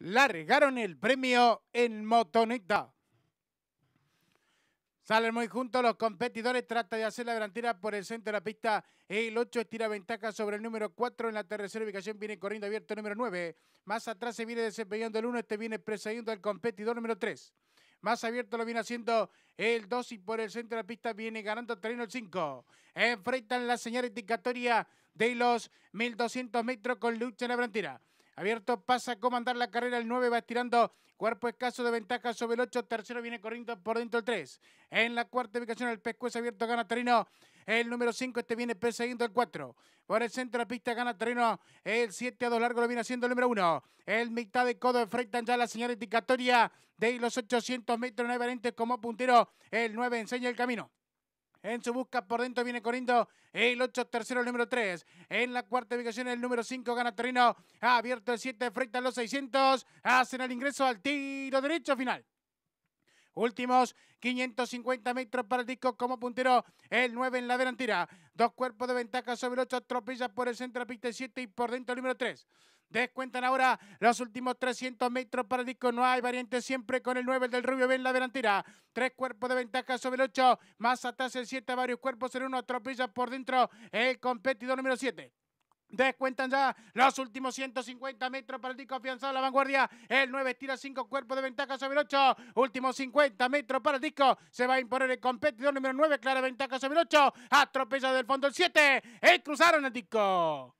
largaron el premio en Motoneta. Salen muy juntos los competidores, trata de hacer la delantera por el centro de la pista. El 8 estira ventaja sobre el número 4 en la tercera ubicación, viene corriendo abierto el número 9. Más atrás se viene desempeñando el 1, este viene precediendo al competidor número 3. Más abierto lo viene haciendo el 2 y por el centro de la pista viene ganando terreno el 5. Enfrentan la señal indicatoria de los 1200 metros con lucha en la tira. Abierto pasa a comandar la carrera. El 9 va estirando cuerpo escaso de ventaja sobre el 8. Tercero viene corriendo por dentro el 3. En la cuarta ubicación el pescuezo abierto gana terreno. El número 5 este viene persiguiendo el 4. Por el centro de la pista gana terreno. El 7 a 2 largo lo viene haciendo el número 1. El mitad de codo enfrentan ya la señal indicatoria de los 800 metros. No hay como puntero. El 9 enseña el camino. En su busca por dentro viene corriendo El 8 tercero, el número 3. En la cuarta ubicación, el número 5 gana ha Abierto el 7 frente a los 600. Hacen el ingreso al tiro derecho final. Últimos 550 metros para el disco como puntero. El 9 en la delantera. Dos cuerpos de ventaja sobre 8. Atropella por el centro pista 7 y por dentro el número 3. Descuentan ahora los últimos 300 metros para el disco. No hay variante siempre con el 9 del Rubio Ven la delantera. Tres cuerpos de ventaja sobre el 8. Más atrás el 7. Varios cuerpos en uno. Atropella por dentro el competidor número 7. Descuentan ya los últimos 150 metros para el disco afianzado la vanguardia. El 9 tira 5 cuerpos de ventaja sobre el 8. Últimos 50 metros para el disco. Se va a imponer el competidor número 9. Clara ventaja sobre el 8. Atropella del fondo el 7. Y cruzaron el disco.